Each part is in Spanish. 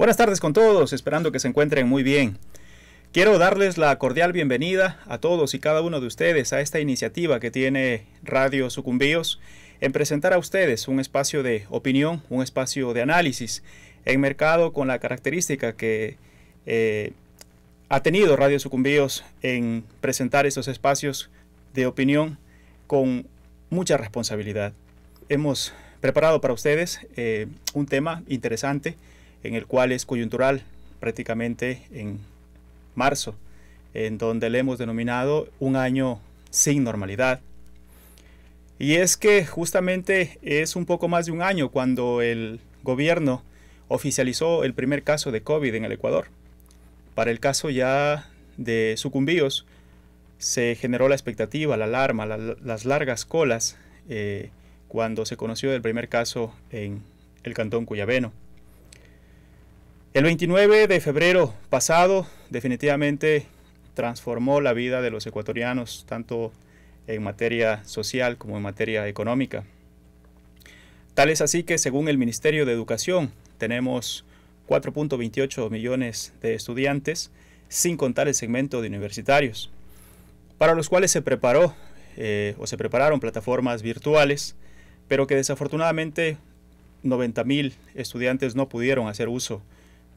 Buenas tardes con todos, esperando que se encuentren muy bien. Quiero darles la cordial bienvenida a todos y cada uno de ustedes a esta iniciativa que tiene Radio Sucumbíos en presentar a ustedes un espacio de opinión, un espacio de análisis en mercado con la característica que eh, ha tenido Radio Sucumbíos en presentar esos espacios de opinión con mucha responsabilidad. Hemos preparado para ustedes eh, un tema interesante en el cual es coyuntural, prácticamente en marzo, en donde le hemos denominado un año sin normalidad. Y es que justamente es un poco más de un año cuando el gobierno oficializó el primer caso de COVID en el Ecuador. Para el caso ya de sucumbíos, se generó la expectativa, la alarma, las largas colas eh, cuando se conoció el primer caso en el cantón Cuyabeno. El 29 de febrero pasado definitivamente transformó la vida de los ecuatorianos, tanto en materia social como en materia económica. Tal es así que según el Ministerio de Educación tenemos 4.28 millones de estudiantes, sin contar el segmento de universitarios, para los cuales se preparó eh, o se prepararon plataformas virtuales, pero que desafortunadamente 90 mil estudiantes no pudieron hacer uso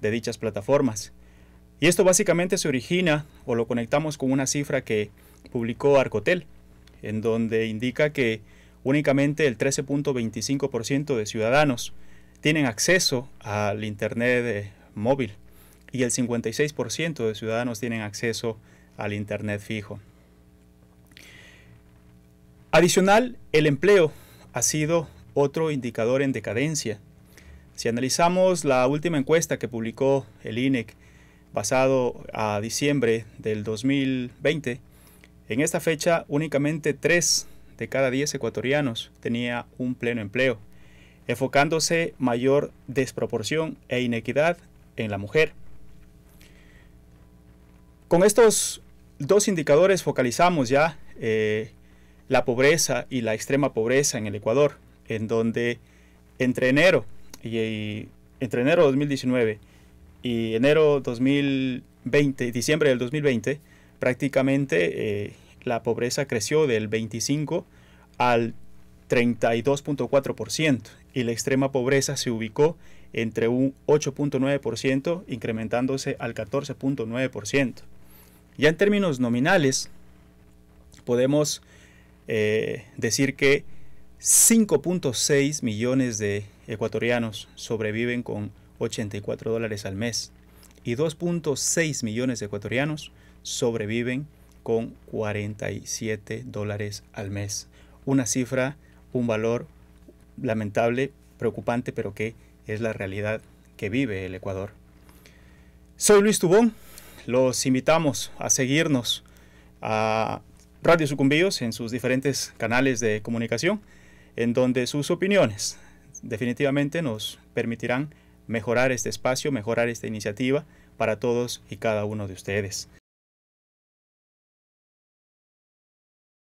de dichas plataformas. Y esto básicamente se origina o lo conectamos con una cifra que publicó Arcotel, en donde indica que únicamente el 13.25% de ciudadanos tienen acceso al Internet eh, móvil y el 56% de ciudadanos tienen acceso al Internet fijo. Adicional, el empleo ha sido otro indicador en decadencia si analizamos la última encuesta que publicó el INEC basado a diciembre del 2020, en esta fecha únicamente 3 de cada 10 ecuatorianos tenía un pleno empleo, enfocándose mayor desproporción e inequidad en la mujer. Con estos dos indicadores focalizamos ya eh, la pobreza y la extrema pobreza en el Ecuador, en donde entre enero y, entre enero 2019 y enero 2020, diciembre del 2020, prácticamente eh, la pobreza creció del 25 al 32.4% y la extrema pobreza se ubicó entre un 8.9% incrementándose al 14.9%. Ya en términos nominales, podemos eh, decir que 5.6 millones de ecuatorianos sobreviven con 84 dólares al mes y 2.6 millones de ecuatorianos sobreviven con 47 dólares al mes. Una cifra, un valor lamentable, preocupante, pero que es la realidad que vive el Ecuador. Soy Luis Tubón, los invitamos a seguirnos a Radio Sucumbíos en sus diferentes canales de comunicación en donde sus opiniones definitivamente nos permitirán mejorar este espacio, mejorar esta iniciativa para todos y cada uno de ustedes.